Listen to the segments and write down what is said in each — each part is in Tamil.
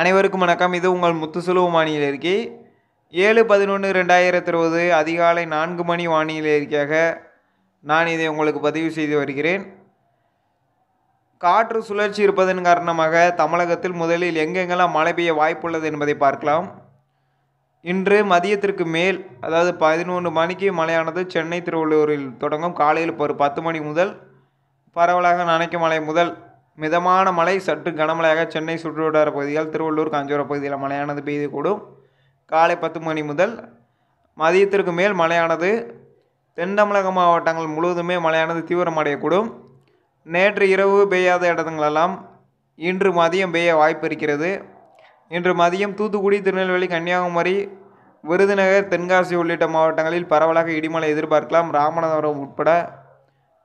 அனைவருக்கும் வணக்கம் இது உங்கள் முத்துசுலுவ வானியில் இருக்கி ஏழு பதினொன்று ரெண்டாயிரத்தி இருபது அதிகாலை நான்கு மணி வானியில் அறிக்கையாக நான் இதை உங்களுக்கு பதிவு செய்து வருகிறேன் காற்று சுழற்சி இருப்பதன் காரணமாக தமிழகத்தில் முதலில் எங்கெங்கெல்லாம் மழை பெய்ய வாய்ப்புள்ளது என்பதை பார்க்கலாம் இன்று மதியத்திற்கு மேல் அதாவது பதினொன்று மணிக்கு மழையானது சென்னை திருவள்ளூரில் தொடங்கும் காலையில் ஒரு பத்து மணி முதல் பரவலாக நனைக்கும் மழை முதல் மிதமான மழை சற்று கனமழையாக சென்னை சுற்றுவட்டார பகுதிகள் திருவள்ளூர் காஞ்சிபுரம் பகுதியில் மழையானது பெய்யக்கூடும் காலை பத்து மணி முதல் மதியத்திற்கு மேல் மழையானது தென் தமிழக மாவட்டங்கள் முழுவதுமே மழையானது தீவிரமடையக்கூடும் நேற்று இரவு பெய்யாத இடங்களெல்லாம் இன்று மதியம் பெய்ய வாய்ப்பு இருக்கிறது இன்று மதியம் தூத்துக்குடி திருநெல்வேலி கன்னியாகுமரி விருதுநகர் தென்காசி உள்ளிட்ட மாவட்டங்களில் பரவலாக இடிமலை எதிர்பார்க்கலாம் ராமநாதபுரம் உட்பட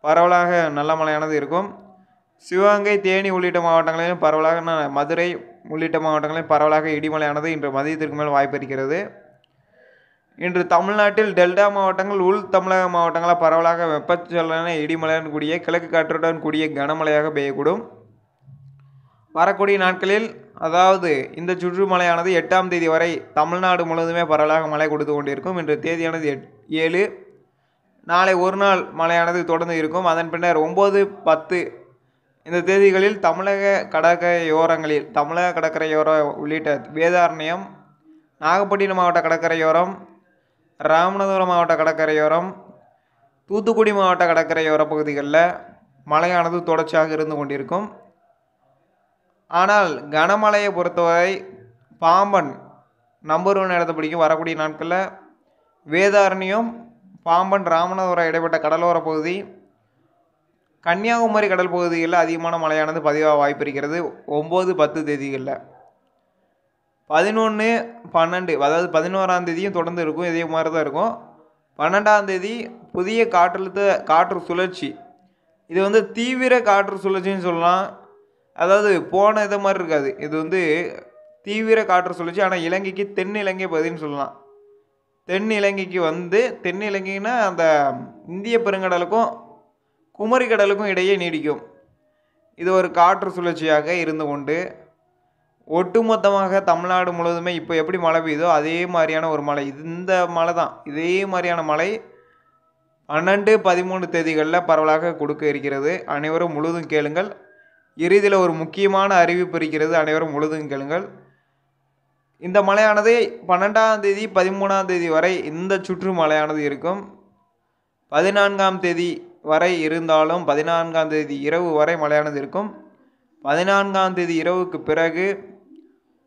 பரவலாக நல்ல மழையானது இருக்கும் சிவகங்கை தேனி உள்ளிட்ட மாவட்டங்களிலும் பரவலாக மதுரை உள்ளிட்ட மாவட்டங்களிலும் பரவலாக இடிமலையானது இன்று மதியத்திற்கு மேல் வாய்ப்பிருக்கிறது இன்று தமிழ்நாட்டில் டெல்டா மாவட்டங்கள் உள் தமிழக மாவட்டங்களாக பரவலாக வெப்பச்சலன இடிமலையுடன் கூடிய கிழக்கு காற்றுடன் கூடிய கனமழையாக பெய்யக்கூடும் வரக்கூடிய நாட்களில் அதாவது இந்த சுற்றுமலையானது எட்டாம் தேதி வரை தமிழ்நாடு முழுவதுமே பரவலாக மழை கொடுத்து கொண்டிருக்கும் இன்று தேதியானது எட் ஏழு நாளை ஒரு நாள் மழையானது தொடர்ந்து இருக்கும் அதன் பின்னர் ஒம்பது பத்து இந்த தேதிகளில் தமிழக கடற்கரையோரங்களில் தமிழக கடற்கரையோரம் உள்ளிட்ட வேதாரண்யம் நாகப்பட்டினம் மாவட்ட கடற்கரையோரம் ராமநாதபுரம் மாவட்ட கடற்கரையோரம் தூத்துக்குடி மாவட்ட கடற்கரையோர பகுதிகளில் மழையானது தொடர்ச்சியாக இருந்து கொண்டிருக்கும் ஆனால் கனமழையை பொறுத்தவரை பாம்பன் நம்பர் ஒன் இடத்தை பிடிக்கும் வரக்கூடிய நாட்களில் வேதாரண்யம் பாம்பன் ராமநாதபுரம் இடைப்பட்ட கடலோர பகுதி கன்னியாகுமரி கடல் பகுதிகளில் அதிகமான மழையானது பதிவாக வாய்ப்பு இருக்கிறது ஒம்பது பத்து தேதிகளில் பதினொன்று பன்னெண்டு அதாவது பதினோராம் தேதியும் தொடர்ந்து இருக்கும் இதே மாதிரி தான் இருக்கும் பன்னெண்டாம் தேதி புதிய காற்றழுத்த காற்று சுழற்சி இது வந்து தீவிர காற்று சுழற்சின்னு சொல்லலாம் அதாவது போன இதை மாதிரி இருக்காது இது வந்து தீவிர காற்று சுழற்சி ஆனால் இலங்கைக்கு தென் இலங்கை பகுதின்னு சொல்லலாம் தென் இலங்கைக்கு வந்து தென் இலங்கைன்னா அந்த இந்திய பெருங்கடலுக்கும் குமரி கடலுக்கும் இடையே நீடிக்கும் இது ஒரு காற்று சுழற்சியாக இருந்து கொண்டு ஒட்டுமொத்தமாக தமிழ்நாடு முழுவதுமே இப்போ எப்படி மழை பெய்யுதோ அதே மாதிரியான ஒரு மழை இந்த மழை தான் இதே மாதிரியான மழை பன்னெண்டு பதிமூணு தேதிகளில் பரவலாக கொடுக்க இருக்கிறது அனைவரும் முழுதும் கேளுங்கள் இறுதியில் ஒரு முக்கியமான அறிவிப்பு இருக்கிறது அனைவரும் முழுதும் கேளுங்கள் இந்த மலையானது பன்னெண்டாம் தேதி பதிமூணாம் தேதி வரை இந்த சுற்று மலையானது இருக்கும் பதினான்காம் தேதி வரை இருந்தாலும் பதினான்காம் தேதி இரவு வரை மழையானது இருக்கும் பதினான்காம் தேதி இரவுக்கு பிறகு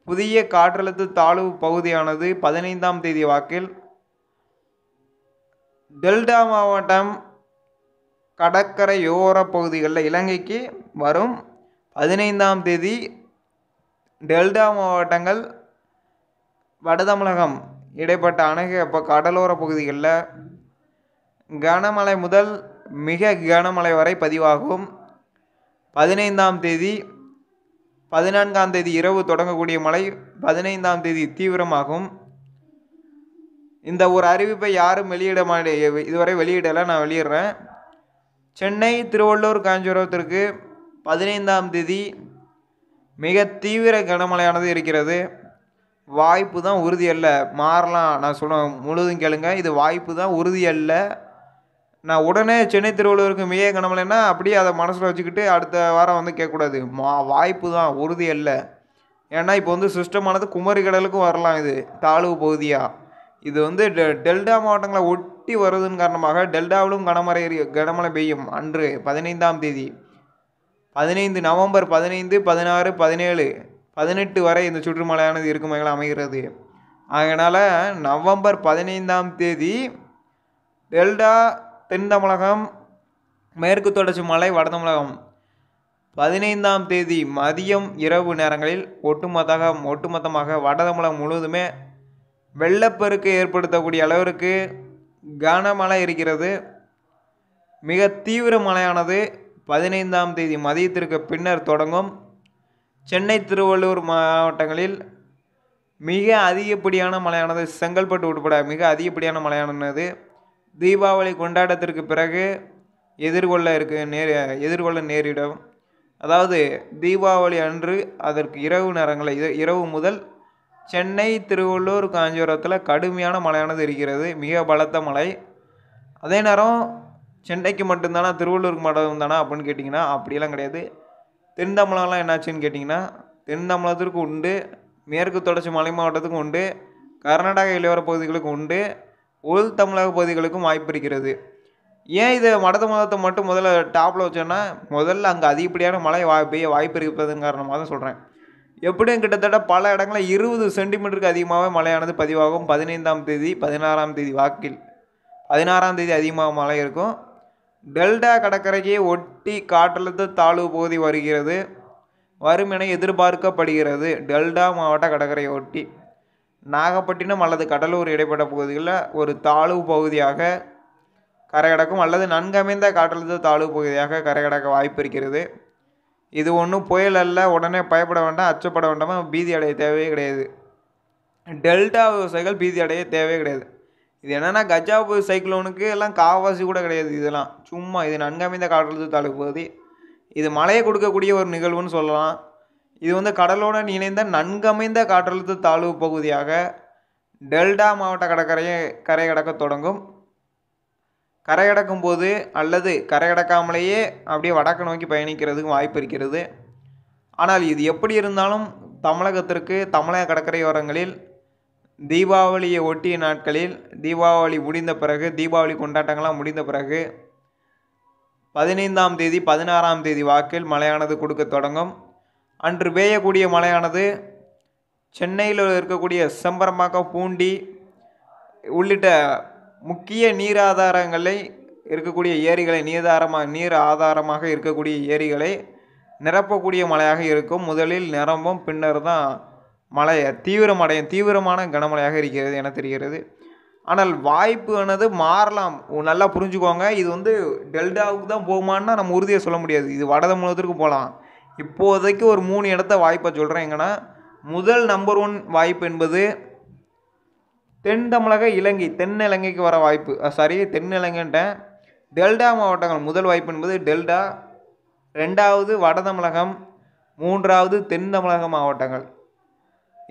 புதிய காற்றழுத்த தாழ்வு பகுதியானது பதினைந்தாம் தேதி வாக்கில் டெல்டா மாவட்டம் கடற்கரையோர பகுதிகளில் இலங்கைக்கு வரும் பதினைந்தாம் தேதி டெல்டா மாவட்டங்கள் வடதமிழகம் இடைப்பட்ட அணுக இப்போ கடலோர பகுதிகளில் கனமழை முதல் மிக கனமழை வரை பதிவாகும் பதினைந்தாம் தேதி பதினான்காம் தேதி இரவு தொடங்கக்கூடிய மழை பதினைந்தாம் தேதி தீவிரமாகும் இந்த ஒரு அறிவிப்பை யாரும் வெளியிட மாட்டே இதுவரை வெளியிடலை நான் வெளியிடுறேன் சென்னை திருவள்ளூர் காஞ்சிபுரத்திற்கு பதினைந்தாம் தேதி மிக தீவிர கனமழையானது இருக்கிறது வாய்ப்பு தான் உறுதி அல்ல மாறலாம் நான் சொல்ல முழுதும் கேளுங்க இது வாய்ப்பு தான் உறுதி அல்ல நான் உடனே சென்னை திருவள்ளுவருக்கு மிக கனமலைன்னா அப்படியே அதை மனசில் வச்சுக்கிட்டு அடுத்த வாரம் வந்து கேட்கக்கூடாது மா வாய்ப்பு தான் உறுதி அல்ல ஏன்னா இப்போ வந்து சிஸ்டமானது குமரி கடலுக்கும் வரலாம் இது தாழ்வு பகுதியாக இது வந்து டெ டெல்டா மாவட்டங்களை ஒட்டி வருதுன்னு காரணமாக டெல்டாவிலும் கனமழை கனமழை பெய்யும் அன்று பதினைந்தாம் தேதி பதினைந்து நவம்பர் பதினைந்து பதினாறு பதினேழு பதினெட்டு வரை இந்த சுற்றுமலையானது இருக்கும் வகையில் அமைகிறது அதனால் நவம்பர் பதினைந்தாம் தேதி டெல்டா தென் தமிழகம் மேற்கு தொடர்ச்சி மலை வட தமிழகம் பதினைந்தாம் தேதி மதியம் இரவு நேரங்களில் ஒட்டுமொத்தமாக ஒட்டுமொத்தமாக வட தமிழகம் முழுவதுமே வெள்ளப்பெருக்கு ஏற்படுத்தக்கூடிய அளவிற்கு கனமழை இருக்கிறது மிக தீவிர மழையானது பதினைந்தாம் தேதி மதியத்திற்கு பின்னர் தொடங்கும் சென்னை திருவள்ளூர் மாவட்டங்களில் மிக அதிகப்படியான மழையானது செங்கல்பட்டு உட்பட மிக அதிகப்படியான மழையானது தீபாவளி கொண்டாட்டத்திற்கு பிறகு எதிர்கொள்ள இருக்க நேர் எதிர்கொள்ள நேரிடும் அதாவது தீபாவளி அன்று அதற்கு இரவு நேரங்களில் இது இரவு முதல் சென்னை திருவள்ளூர் காஞ்சிபுரத்தில் கடுமையான மழையானது இருக்கிறது மிக பலத்த மழை அதே நேரம் சென்னைக்கு மட்டும்தானா திருவள்ளூருக்கு மட்டும் தானா அப்படின்னு கேட்டிங்கன்னா அப்படியெல்லாம் கிடையாது தென் தமிழகம் என்னாச்சுன்னு கேட்டிங்கன்னா தென் தமிழகத்திற்கு உண்டு மேற்கு தொடர்ச்சி மலை மாவட்டத்துக்கும் உண்டு கர்நாடக இளையோர பகுதிகளுக்கு உண்டு உள் தமிழக பகுதிகளுக்கும் வாய்ப்பு இருக்கிறது ஏன் இதை மடத்த மதத்தை மட்டும் முதல்ல டாப்பில் வச்சோன்னா முதல்ல அங்கே அதிகப்படியான மழை பெய்ய வாய்ப்பு இருப்பதுங்க காரணமாக தான் சொல்கிறேன் எப்படியும் கிட்டத்தட்ட பல இடங்களில் இருபது சென்டிமீட்டருக்கு அதிகமாகவே மழையானது பதிவாகும் பதினைந்தாம் தேதி பதினாறாம் தேதி வாக்கில் பதினாறாம் தேதி அதிகமாக மழை இருக்கும் டெல்டா கடற்கரைக்கே ஒட்டி காற்றழுத்த தாழ்வு பகுதி வருகிறது வரும் என எதிர்பார்க்கப்படுகிறது டெல்டா மாவட்ட கடற்கரையை ஒட்டி நாகப்பட்டினம் அல்லது கடலூர் இடைப்பட்ட பகுதிகளில் ஒரு தாழ்வு பகுதியாக கடக்கும் அல்லது நன்கமைந்த காற்றழுத்த தாழ்வு பகுதியாக கரையடக்க வாய்ப்பு இருக்கிறது இது ஒன்றும் புயல் அல்ல உடனே பயப்பட வேண்டாம் அச்சப்பட வேண்டாமல் பீதி அடைய தேவையே கிடையாது டெல்டா விவசாயிகள் பீதி அடைய தேவையே கிடையாது இது என்னென்னா கஜா புயல் சைக்ளோனுக்கு எல்லாம் காவாசி கூட கிடையாது இதெல்லாம் சும்மா இது நன்கமைந்த காற்றழுத்த தாழ்வு பகுதி இது மழையை கொடுக்கக்கூடிய ஒரு நிகழ்வுன்னு சொல்லலாம் இது வந்து கடலுடன் இணைந்த நன்கமைந்த காற்றழுத்த தாழ்வு பகுதியாக டெல்டா மாவட்ட கடற்கரையை கரை கடக்க தொடங்கும் கரை கடக்கும் போது அல்லது கரை கடக்காமலேயே அப்படியே வடக்கு நோக்கி பயணிக்கிறதுக்கு வாய்ப்பு இருக்கிறது ஆனால் இது எப்படி இருந்தாலும் தமிழகத்திற்கு தமிழக கடற்கரையோரங்களில் தீபாவளியை ஒட்டிய நாட்களில் தீபாவளி முடிந்த பிறகு தீபாவளி கொண்டாட்டங்களாக முடிந்த பிறகு பதினைந்தாம் தேதி பதினாறாம் தேதி வாக்கில் மழையானது கொடுக்க தொடங்கும் அன்று பெய்யக்கூடிய மழையானது சென்னையில் இருக்கக்கூடிய செம்பரம்பாக்கம் பூண்டி உள்ளிட்ட முக்கிய நீர் ஆதாரங்களை இருக்கக்கூடிய ஏரிகளை நீதாரமாக நீர் ஆதாரமாக இருக்கக்கூடிய ஏரிகளை நிரப்பக்கூடிய மழையாக இருக்கும் முதலில் நிரம்பும் பின்னர் தான் மழை தீவிரமடையும் தீவிரமான கனமழையாக இருக்கிறது என தெரிகிறது ஆனால் வாய்ப்புனது மாறலாம் நல்லா புரிஞ்சுக்கோங்க இது வந்து டெல்டாவுக்கு தான் போகுமான்னா நம்ம உறுதியாக சொல்ல முடியாது இது வட தமிழகத்திற்கு போகலாம் இப்போதைக்கு ஒரு மூணு இடத்த வாய்ப்பை சொல்கிறேன் எங்கன்னா முதல் நம்பர் ஒன் வாய்ப்பு என்பது தென் தமிழக இலங்கை தென் இலங்கைக்கு வர வாய்ப்பு சாரி தென் டெல்டா மாவட்டங்கள் முதல் வாய்ப்பு என்பது டெல்டா ரெண்டாவது வட தமிழகம் மூன்றாவது தென் தமிழக மாவட்டங்கள்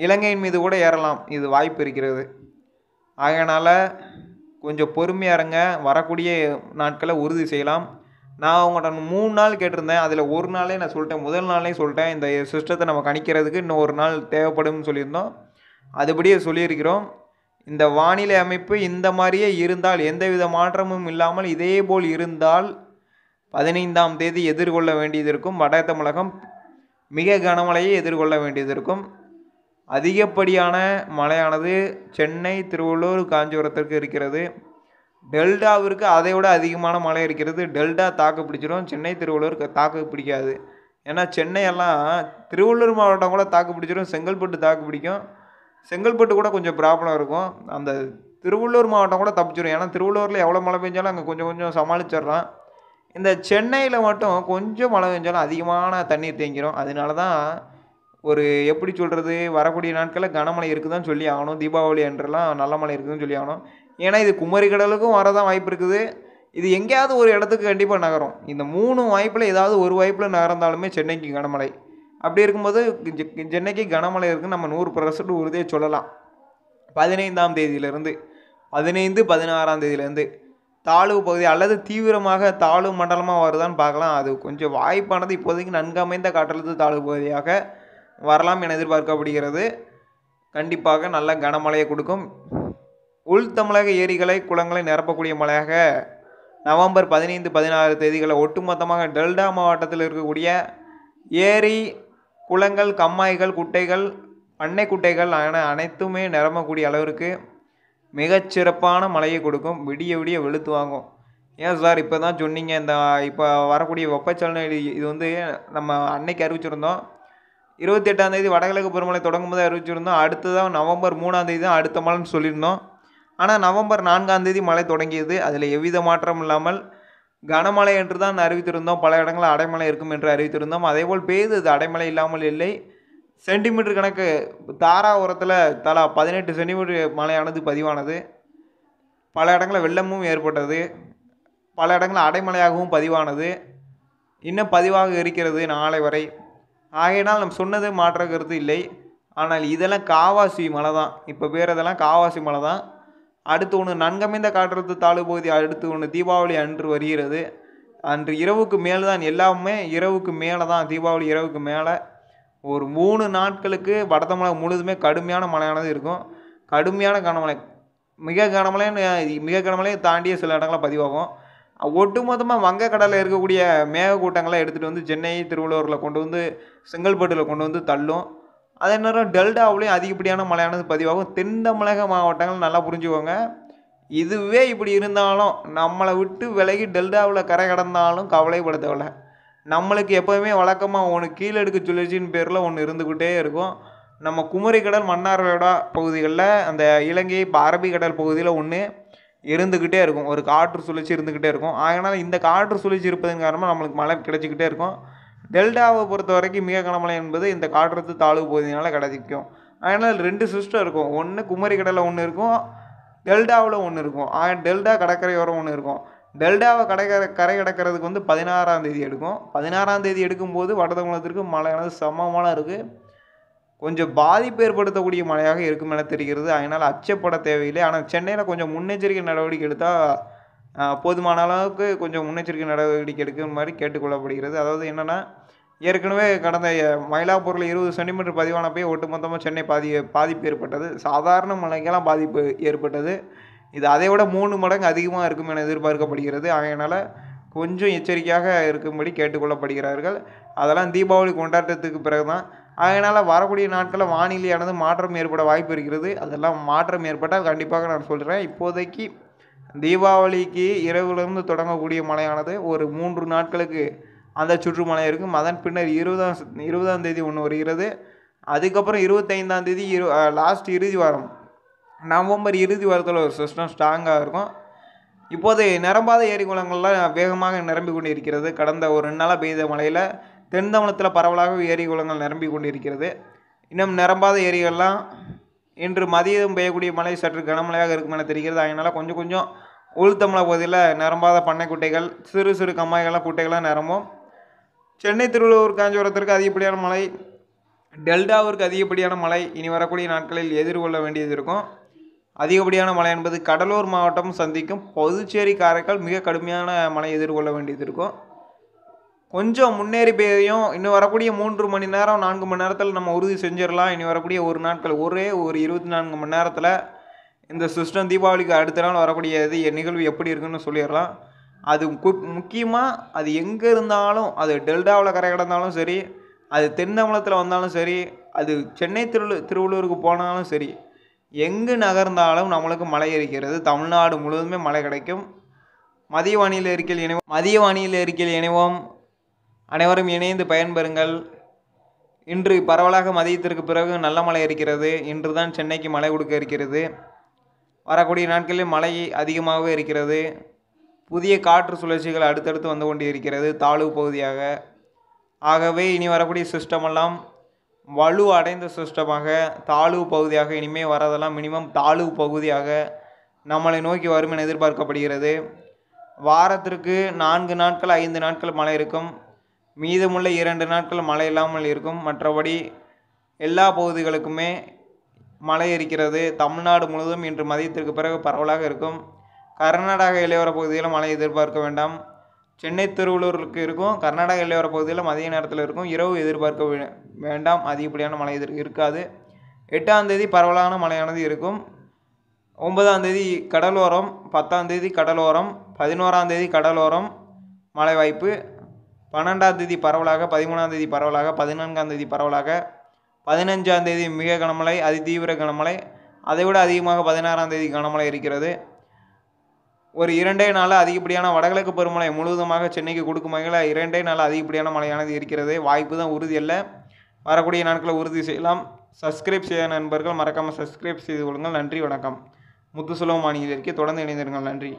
இலங்கையின் மீது கூட ஏறலாம் இது வாய்ப்பு இருக்கிறது ஆகையினால் கொஞ்சம் பொறுமையாக இருங்க வரக்கூடிய நாட்களை உறுதி செய்யலாம் நான் அவங்கள்ட மூணு நாள் கேட்டிருந்தேன் அதில் ஒரு நாளே நான் சொல்லிட்டேன் முதல் நாளே சொல்லிட்டேன் இந்த சிஸ்டத்தை நம்ம கணிக்கிறதுக்கு இன்னும் ஒரு நாள் தேவைப்படும்னு சொல்லியிருந்தோம் அதுபடியே சொல்லியிருக்கிறோம் இந்த வானிலை அமைப்பு இந்த மாதிரியே இருந்தால் எந்தவித மாற்றமும் இல்லாமல் இதே போல் இருந்தால் பதினைந்தாம் தேதி எதிர்கொள்ள வேண்டியது இருக்கும் வட தமிழகம் மிக கனமழையை எதிர்கொள்ள வேண்டியது இருக்கும் அதிகப்படியான மழையானது சென்னை திருவள்ளூர் காஞ்சிபுரத்திற்கு இருக்கிறது டெல்டாவிற்கு அதை விட அதிகமான மழை இருக்கிறது டெல்டா தாக்கு பிடிச்சிடும் சென்னை திருவள்ளூர் தாக்கு பிடிக்காது ஏன்னா சென்னையெல்லாம் திருவள்ளூர் மாவட்டம் கூட தாக்கு பிடிச்சிடும் செங்கல்பட்டு தாக்கு பிடிக்கும் செங்கல்பட்டு கூட கொஞ்சம் ப்ராப்ளம் இருக்கும் அந்த திருவள்ளூர் மாவட்டம் கூட தப்பிச்சிடும் ஏன்னா திருவள்ளூரில் எவ்வளோ மழை பெஞ்சாலும் அங்கே கொஞ்சம் கொஞ்சம் சமாளிச்சிட்றான் இந்த சென்னையில் மட்டும் கொஞ்சம் மழை பெஞ்சாலும் அதிகமான தண்ணீர் தேங்கிடும் அதனால தான் ஒரு எப்படி சொல்கிறது வரக்கூடிய நாட்களில் கனமழை இருக்குதுன்னு சொல்லி ஆகணும் தீபாவளி என்றெல்லாம் நல்ல மழை இருக்குதுன்னு சொல்லி ஆகணும் ஏன்னா இது குமரி கடலுக்கும் வரதான் வாய்ப்பு இருக்குது இது எங்கேயாவது ஒரு இடத்துக்கு கண்டிப்பாக நகரும் இந்த மூணு வாய்ப்பில் ஏதாவது ஒரு வாய்ப்பில் நகர்ந்தாலுமே சென்னைக்கு கனமழை அப்படி இருக்கும்போது சென்னைக்கு கனமழை இருக்குன்னு நம்ம நூறு பர்சன்ட் உறுதியாக சொல்லலாம் பதினைந்தாம் தேதியிலேருந்து பதினைந்து பதினாறாம் தேதியிலேருந்து தாழ்வு பகுதி அல்லது தீவிரமாக தாழ்வு மண்டலமாக வருதான்னு பார்க்கலாம் அது கொஞ்சம் வாய்ப்பானது இப்போதைக்கு நன்கு அமைந்த காற்றழுத்த தாழ்வு பகுதியாக வரலாம் என எதிர்பார்க்கப்படுகிறது கண்டிப்பாக நல்ல கனமழையை கொடுக்கும் உள் தமிழக ஏரிகளை குளங்களை நிரப்பக்கூடிய மழையாக நவம்பர் பதினைந்து பதினாறு தேதிகளை ஒட்டுமொத்தமாக டெல்டா மாவட்டத்தில் இருக்கக்கூடிய ஏரி குளங்கள் கம்மாய்கள் குட்டைகள் அன்னை குட்டைகள் என அனைத்துமே நிரம்பக்கூடிய அளவிற்கு மிகச்சிறப்பான மழையை கொடுக்கும் விடிய விடிய வெளுத்து வாங்கும் ஏன் சார் இப்போ தான் சொன்னீங்க இந்த இப்போ வரக்கூடிய வெப்பச்சலனை இது வந்து நம்ம அன்னைக்கு அறிவிச்சிருந்தோம் இருபத்தி தேதி வடகிழக்கு பெருமலை தொடங்கும் போது அறிவிச்சிருந்தோம் அடுத்ததான் நவம்பர் மூணாந்தேதி தான் அடுத்த மழைன்னு சொல்லியிருந்தோம் ஆனால் நவம்பர் நான்காம் தேதி மழை தொடங்கியது அதில் எவ்வித மாற்றம் இல்லாமல் கனமழை என்று தான் அறிவித்திருந்தோம் பல இடங்களில் அடைமழை இருக்கும் என்று அறிவித்திருந்தோம் அதேபோல் பெய்தது அடைமழை இல்லாமல் இல்லை சென்டிமீட்டர் கணக்கு தாராபுரத்தில் தலா பதினெட்டு சென்டிமீட்டர் மழையானது பதிவானது பல இடங்களில் வெள்ளமும் ஏற்பட்டது பல இடங்களில் அடைமழையாகவும் பதிவானது இன்னும் பதிவாக இருக்கிறது நாளை வரை ஆகையினால் நம்ம சொன்னது மாற்ற கருத்து இல்லை ஆனால் இதெல்லாம் காவாசி மலை தான் இப்போ பேர் இதெல்லாம் காவாசி மலை தான் அடுத்து ஒன்று நன்கமைந்த காற்றழுத்த தாழ்வு பகுதி அடுத்து ஒன்று தீபாவளி அன்று வருகிறது அன்று இரவுக்கு மேலே தான் எல்லாமே இரவுக்கு மேலே தான் தீபாவளி இரவுக்கு மேலே ஒரு மூணு நாட்களுக்கு வட தமிழகம் முழுதுமே கடுமையான மழையானது இருக்கும் கடுமையான கனமழை மிக கனமழைன்னு மிக கனமழையை தாண்டிய சில இடங்களில் பதிவாகும் ஒட்டுமொத்தமாக வங்கக்கடலில் இருக்கக்கூடிய மேகக்கூட்டங்களை எடுத்துகிட்டு வந்து சென்னை திருவள்ளூரில் கொண்டு வந்து செங்கல்பட்டில் கொண்டு வந்து தள்ளும் அதே நேரம் டெல்டாவிலையும் அதிகப்படியான மழையானது பதிவாகும் தென் தமிழக மாவட்டங்கள் நல்லா புரிஞ்சுக்கோங்க இதுவே இப்படி இருந்தாலும் நம்மளை விட்டு விலகி டெல்டாவில் கரை கடந்தாலும் கவலைப்பட நம்மளுக்கு எப்போவுமே வழக்கமாக ஒன்று கீழடுக்கு சுழற்சியின் பேரில் ஒன்று இருந்துக்கிட்டே இருக்கும் நம்ம குமரிக்கடல் மன்னார்வேடா பகுதிகளில் அந்த இலங்கை இப்போ அரபிக்கடல் பகுதியில் ஒன்று இருந்துக்கிட்டே இருக்கும் ஒரு காற்று சுழற்சி இருந்துக்கிட்டே இருக்கும் அதனால் இந்த காற்று சுழற்சி இருப்பதன் காரணமாக நம்மளுக்கு மழை கிடச்சிக்கிட்டே இருக்கும் டெல்டாவை பொறுத்த வரைக்கும் மிக கனமழை என்பது இந்த காற்றத்து தாழ்வு பகுதியினால் கிடைக்கும் அதனால் ரெண்டு சிஸ்டம் இருக்கும் ஒன்று குமரி கடலில் ஒன்று இருக்கும் டெல்டாவில் ஒன்று இருக்கும் டெல்டா கடற்கரையோரம் ஒன்று இருக்கும் டெல்டாவை கடற்கரை கரை கிடக்கிறதுக்கு வந்து பதினாறாம் தேதி எடுக்கும் பதினாறாம் தேதி எடுக்கும்போது வடதமிழகத்திற்கு மழையானது சமமான இருக்குது கொஞ்சம் பாதிப்பு ஏற்படுத்தக்கூடிய மழையாக இருக்கும் என தெரிகிறது அதனால் அச்சப்பட தேவையில்லை ஆனால் சென்னையில் கொஞ்சம் முன்னெச்சரிக்கை நடவடிக்கை எடுத்தால் போதுமான அளவுக்கு கொஞ்சம் முன்னெச்சரிக்கை நடவடிக்கை எடுக்கிற மாதிரி கேட்டுக்கொள்ளப்படுகிறது அதாவது என்னென்னா ஏற்கனவே கடந்த மயிலாப்பூரில் இருபது சென்டிமீட்டர் பதிவான போய் ஒட்டுமொத்தமாக சென்னை பாதி பாதிப்பு ஏற்பட்டது சாதாரண மழைக்கெல்லாம் பாதிப்பு ஏற்பட்டது இது அதை விட மூணு மடங்கு அதிகமாக இருக்கும் என எதிர்பார்க்கப்படுகிறது ஆகையினால் கொஞ்சம் எச்சரிக்கையாக இருக்கும்படி கேட்டுக்கொள்ளப்படுகிறார்கள் அதெல்லாம் தீபாவளி கொண்டாட்டத்துக்கு பிறகு தான் அதனால் வரக்கூடிய நாட்களில் வானிலையானது மாற்றம் ஏற்பட வாய்ப்பு இருக்கிறது அதெல்லாம் மாற்றம் ஏற்பட்டால் கண்டிப்பாக நான் சொல்கிறேன் இப்போதைக்கு தீபாவளிக்கு இரவுலேருந்து தொடங்கக்கூடிய மழையானது ஒரு மூன்று நாட்களுக்கு அந்த சுற்றுமலை இருக்கும் அதன் பின்னர் இருபதாம் இருபதாம் தேதி ஒன்று வருகிறது அதுக்கப்புறம் இருபத்தைந்தாம் தேதி இரு லாஸ்ட் இறுதி வாரம் நவம்பர் இறுதி வாரத்தில் ஒரு சிஸ்டம் ஸ்ட்ராங்காக இருக்கும் இப்போது நிரம்பாத ஏரி குளங்கள்லாம் வேகமாக நிரம்பி கொண்டு இருக்கிறது கடந்த ஒரு ரெண்டு நாளாக பெய்த மழையில் தென் தமிழத்தில் பரவலாக ஏரி குளங்கள் நிரம்பி கொண்டு இருக்கிறது இன்னும் நிரம்பாத ஏரிகள்லாம் இன்று மதியம் பெய்யக்கூடிய மழை சற்று கனமழையாக இருக்கும் என தெரிகிறது அதனால் கொஞ்சம் கொஞ்சம் உள் பகுதியில் நிரம்பாத பண்ணை குட்டைகள் சிறு சிறு கம்மாய்கள்லாம் குட்டைகள்லாம் நிரம்பும் சென்னை திருவள்ளூர் காஞ்சிபுரத்திற்கு அதிகப்படியான மழை டெல்டாவிற்கு அதிகப்படியான மழை இனி வரக்கூடிய நாட்களில் எதிர்கொள்ள வேண்டியது இருக்கும் அதிகப்படியான மழை என்பது கடலூர் மாவட்டம் சந்திக்கும் புதுச்சேரி காரைக்கால் மிக கடுமையான மழை எதிர்கொள்ள வேண்டியது இருக்கும் கொஞ்சம் முன்னேறி பெய்யும் இன்னும் வரக்கூடிய மூன்று மணி நேரம் நான்கு மணி நேரத்தில் நம்ம உறுதி செஞ்சிடலாம் இனி வரக்கூடிய ஒரு நாட்கள் ஒரே ஒரு இருபத்தி நான்கு மணி நேரத்தில் இந்த சிஸ்டம் தீபாவளிக்கு அடுத்த நாள் வரக்கூடிய இது நிகழ்வு எப்படி இருக்குன்னு சொல்லிடலாம் அது முக்கியமாக அது எங்கே இருந்தாலும் அது டெல்டாவில் கரை கிடந்தாலும் சரி அது தென்னமலத்தில் வந்தாலும் சரி அது சென்னை திரு திருவள்ளூருக்கு போனாலும் சரி எங்கு நகர்ந்தாலும் நம்மளுக்கு மழை இருக்கிறது தமிழ்நாடு முழுவதுமே மழை கிடைக்கும் மதிய வானியில் இருக்கையில் இணைவோம் மதிய வானியில் இருக்கையில் இணைவோம் அனைவரும் இணைந்து பயன்பெறுங்கள் இன்று பரவலாக மதியத்திற்கு பிறகு நல்ல மழை இருக்கிறது இன்று தான் சென்னைக்கு மழை கொடுக்க இருக்கிறது வரக்கூடிய நாட்களில் மழை அதிகமாகவே இருக்கிறது புதிய காற்று சுழற்சிகள் அடுத்தடுத்து வந்து கொண்டு இருக்கிறது தாழ்வு பகுதியாக ஆகவே இனி வரக்கூடிய சிஸ்டமெல்லாம் வலு அடைந்த சிஸ்டமாக தாழ்வு பகுதியாக இனிமேல் வரதெல்லாம் மினிமம் தாழ்வு பகுதியாக நம்மளை நோக்கி வரும் என எதிர்பார்க்கப்படுகிறது வாரத்திற்கு நான்கு நாட்கள் ஐந்து நாட்கள் மழை இருக்கும் மீதமுள்ள இரண்டு நாட்கள் மழை இல்லாமல் இருக்கும் மற்றபடி எல்லா பகுதிகளுக்குமே மழை இருக்கிறது தமிழ்நாடு முழுவதும் இன்று மதியத்திற்கு பிறகு பரவலாக இருக்கும் கர்நாடக இளையோர பகுதியில் மழை எதிர்பார்க்க வேண்டாம் சென்னை திருவள்ளூருக்கு இருக்கும் கர்நாடக இளையோர பகுதியில் மதிய நேரத்தில் இருக்கும் இரவு எதிர்பார்க்க வேண்டாம் அதிகப்படியான மழை எதிர் இருக்காது எட்டாம் தேதி பரவலான மழையானது இருக்கும் ஒன்பதாம் தேதி கடலோரம் பத்தாம் தேதி கடலோரம் பதினோராம் தேதி கடலோரம் மழை வாய்ப்பு பன்னெண்டாம் தேதி பரவலாக பதிமூணாம் தேதி பரவலாக பதினான்காம் தேதி பரவலாக பதினஞ்சாம் தேதி மிக கனமழை அதிதீவிர கனமழை அதைவிட அதிகமாக பதினாறாம் தேதி கனமழை இருக்கிறது ஒரு இரண்டே நாள் அதிகப்படியான வடகிழக்கு பருவமழை முழுவதுமாக சென்னைக்கு கொடுக்கும் வகையில் இரண்டே நாள் அதிகப்படியான மழையானது இருக்கிறது வாய்ப்பு தான் உறுதி அல்ல வரக்கூடிய நாட்களை உறுதி செய்யலாம் சப்ஸ்கிரைப் செய்த நண்பர்கள் மறக்காமல் சப்ஸ்கிரைப் செய்து கொள்ளுங்கள் நன்றி வணக்கம் முத்துசுலபம் மாநிலத்திற்கு தொடர்ந்து இணைந்திருங்கள் நன்றி